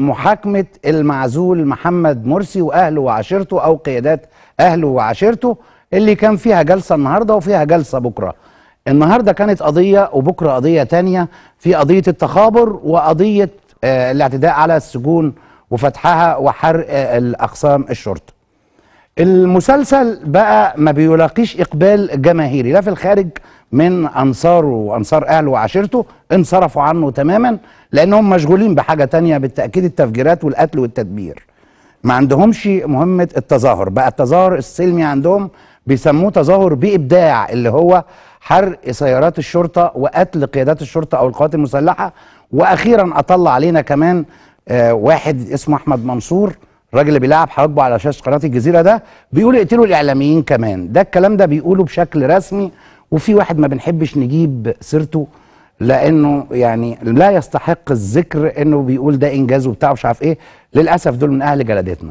محاكمة المعزول محمد مرسي وأهله وعشيرته أو قيادات أهله وعشيرته اللي كان فيها جلسة النهاردة وفيها جلسة بكرة النهاردة كانت قضية وبكرة قضية تانية في قضية التخابر وقضية آه، الاعتداء على السجون وفتحها وحرق آه، الأقسام الشرطة المسلسل بقى ما بيلاقيش إقبال جماهيري لا في الخارج من انصاره وانصار اهله وعشيرته انصرفوا عنه تماما لانهم مشغولين بحاجه تانية بالتاكيد التفجيرات والقتل والتدبير ما عندهمش مهمه التظاهر بقى التظاهر السلمي عندهم بيسموه تظاهر بابداع اللي هو حرق سيارات الشرطه وقتل قيادات الشرطه او القوات المسلحه واخيرا اطلع علينا كمان آه، واحد اسمه احمد منصور الراجل اللي بيلعب حواجبه على شاشه قناه الجزيره ده بيقول اقتلوا الاعلاميين كمان ده الكلام ده بيقوله بشكل رسمي وفي واحد ما بنحبش نجيب سيرته لانه يعني لا يستحق الذكر انه بيقول ده انجاز وبتاع مش عارف ايه للاسف دول من اهل جلدتنا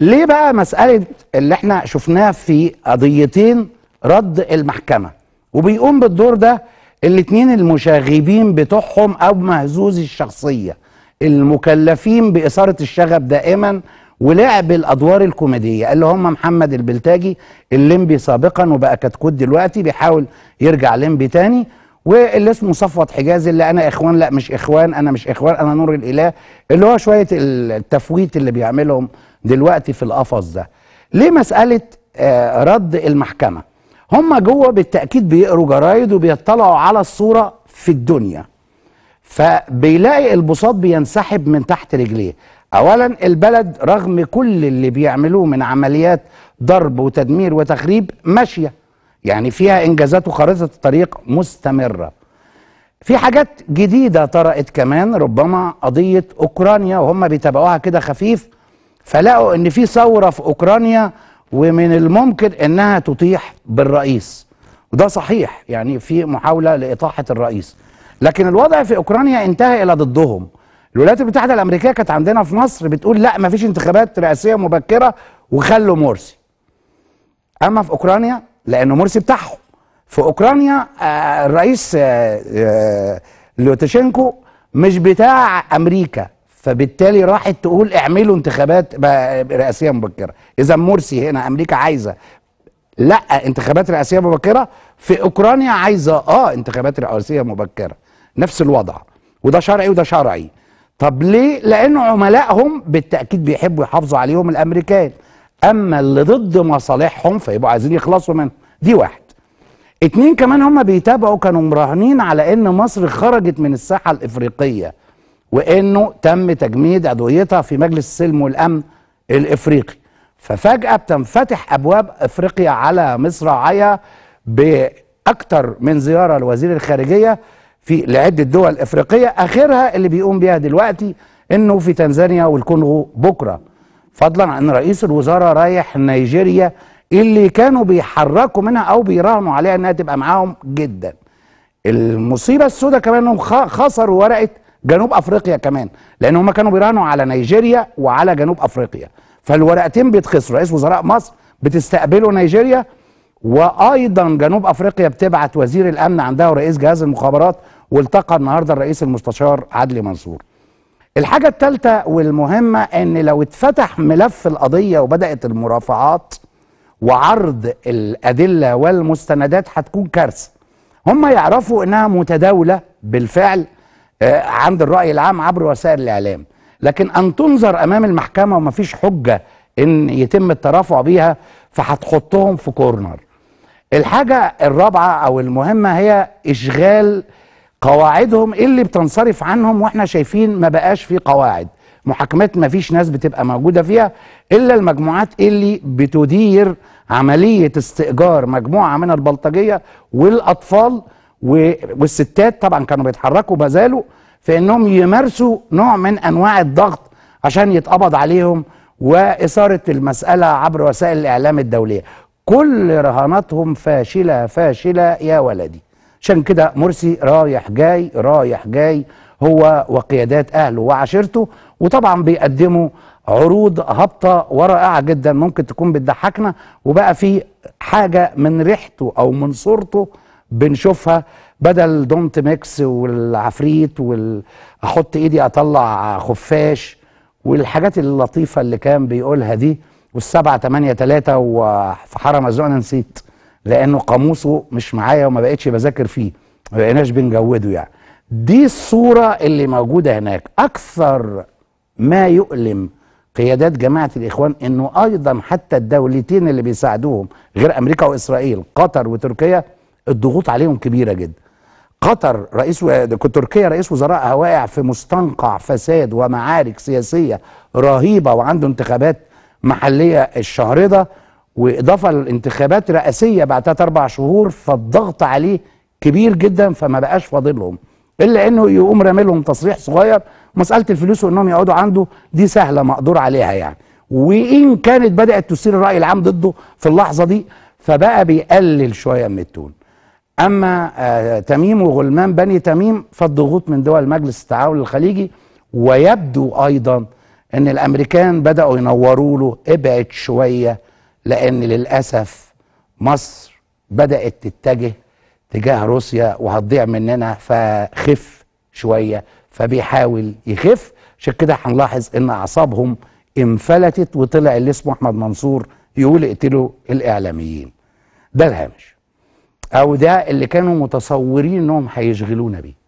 ليه بقى مساله اللي احنا شفناه في قضيتين رد المحكمه وبيقوم بالدور ده الاثنين المشاغبين بتوعهم او مهزوز الشخصيه المكلفين باثاره الشغب دائما ولعب الادوار الكوميديه اللي هم محمد البلتاجي الليمبي سابقا وبقى كتكوت دلوقتي بيحاول يرجع ليمبي تاني واللي اسمه صفوت حجازي اللي انا اخوان لا مش اخوان انا مش اخوان انا نور الاله اللي هو شويه التفويت اللي بيعملهم دلوقتي في القفص ده ليه مساله آه رد المحكمه هم جوه بالتاكيد بيقروا جرايد وبيطلعوا على الصوره في الدنيا فبيلاقي البساط بينسحب من تحت رجليه اولا البلد رغم كل اللي بيعملوه من عمليات ضرب وتدمير وتخريب ماشيه يعني فيها انجازات وخارطه الطريق مستمره في حاجات جديده طرأت كمان ربما قضيه اوكرانيا وهم بيتابعوها كده خفيف فلقوا ان في ثوره في اوكرانيا ومن الممكن انها تطيح بالرئيس وده صحيح يعني في محاوله لاطاحه الرئيس لكن الوضع في اوكرانيا انتهى الى ضدهم الولايات المتحده الامريكيه كانت عندنا في مصر بتقول لا ما فيش انتخابات رئاسيه مبكره وخلوا مرسي اما في اوكرانيا لانه مرسي بتاعهم في اوكرانيا آه، الرئيس آه، آه، لوتشينكو مش بتاع امريكا فبالتالي راحت تقول اعملوا انتخابات رئاسيه مبكره اذا مرسي هنا امريكا عايزه لا انتخابات رئاسيه مبكره في اوكرانيا عايزه اه انتخابات رئاسيه مبكره نفس الوضع وده شرعي وده شرعي طب ليه؟ لأن عملائهم بالتأكيد بيحبوا يحافظوا عليهم الأمريكان أما اللي ضد مصالحهم فيبقوا عايزين يخلصوا منهم دي واحد اتنين كمان هم بيتابعوا كانوا مراهنين على ان مصر خرجت من الساحة الافريقية وانه تم تجميد ادويتها في مجلس السلم والامن الافريقي ففجأة بتنفتح ابواب افريقيا على مصر عيا باكتر من زيارة لوزير الخارجية في لعده دول افريقيه اخرها اللي بيقوم بيها دلوقتي انه في تنزانيا والكونغو بكره فضلا عن ان رئيس الوزاره رايح نيجيريا اللي كانوا بيحركوا منها او بيراهنوا عليها انها تبقى معاهم جدا المصيبه السوداء كمان انهم خسروا ورقه جنوب افريقيا كمان لان هم كانوا بيراهنوا على نيجيريا وعلى جنوب افريقيا فالورقتين بيتخسروا رئيس وزراء مصر بتستقبله نيجيريا وايضا جنوب افريقيا بتبعت وزير الامن عندها ورئيس جهاز المخابرات والتقى النهارده الرئيس المستشار عدلي منصور الحاجة الثالثة والمهمة ان لو اتفتح ملف القضية وبدأت المرافعات وعرض الأدلة والمستندات هتكون كارثة هم يعرفوا انها متداولة بالفعل آه، عند الرأي العام عبر وسائل الإعلام لكن أن تنظر أمام المحكمة ومفيش حجة ان يتم الترافع بيها فهتحطهم في كورنر الحاجة الرابعة أو المهمة هي إشغال قواعدهم اللي بتنصرف عنهم وإحنا شايفين ما بقاش في قواعد محاكمات ما فيش ناس بتبقى موجودة فيها إلا المجموعات اللي بتدير عملية استئجار مجموعة من البلطجية والأطفال والستات طبعا كانوا بيتحركوا بزالوا فإنهم يمارسوا نوع من انواع الضغط عشان يتقبض عليهم واثاره المساله عبر وسائل الاعلام الدوليه كل رهاناتهم فاشله فاشله يا ولدي عشان كده مرسي رايح جاي رايح جاي هو وقيادات اهله وعشيرته وطبعا بيقدموا عروض هابطه ورائعه جدا ممكن تكون بتضحكنا وبقى في حاجه من ريحته او من صورته بنشوفها بدل دونت ميكس والعفريت واحط ايدي اطلع خفاش والحاجات اللطيفه اللي كان بيقولها دي والسبعة تمانية تلاتة وفي حارة مزنوق أنا نسيت لأنه قاموسه مش معايا وما بقتش بذاكر فيه ما بقيناش بنجوده يعني دي الصورة اللي موجودة هناك أكثر ما يؤلم قيادات جماعة الإخوان أنه أيضا حتى الدولتين اللي بيساعدوهم غير أمريكا وإسرائيل قطر وتركيا الضغوط عليهم كبيرة جدا قطر رئيس و... تركيا رئيس وزرائها واقع في مستنقع فساد ومعارك سياسية رهيبة وعنده انتخابات محليه الشهر ده واضافه للانتخابات رئاسيه بعد ثلاث اربع شهور فالضغط عليه كبير جدا فما بقاش فاضل لهم الا انه يقوم رامي تصريح صغير مساله الفلوس وانهم يقعدوا عنده دي سهله مقدور عليها يعني وان كانت بدات تثير الراي العام ضده في اللحظه دي فبقى بيقلل شويه من التون اما آه تميم وغلمان بني تميم فالضغوط من دول مجلس التعاون الخليجي ويبدو ايضا ان الامريكان بداوا ينوروا له ابعد شويه لان للاسف مصر بدات تتجه تجاه روسيا وهتضيع مننا فخف شويه فبيحاول يخف عشان كده هنلاحظ ان اعصابهم انفلتت وطلع اللي اسمه احمد منصور يقول اقتلوا الاعلاميين ده الهامش او ده اللي كانوا متصورين انهم هيشغلونا بيه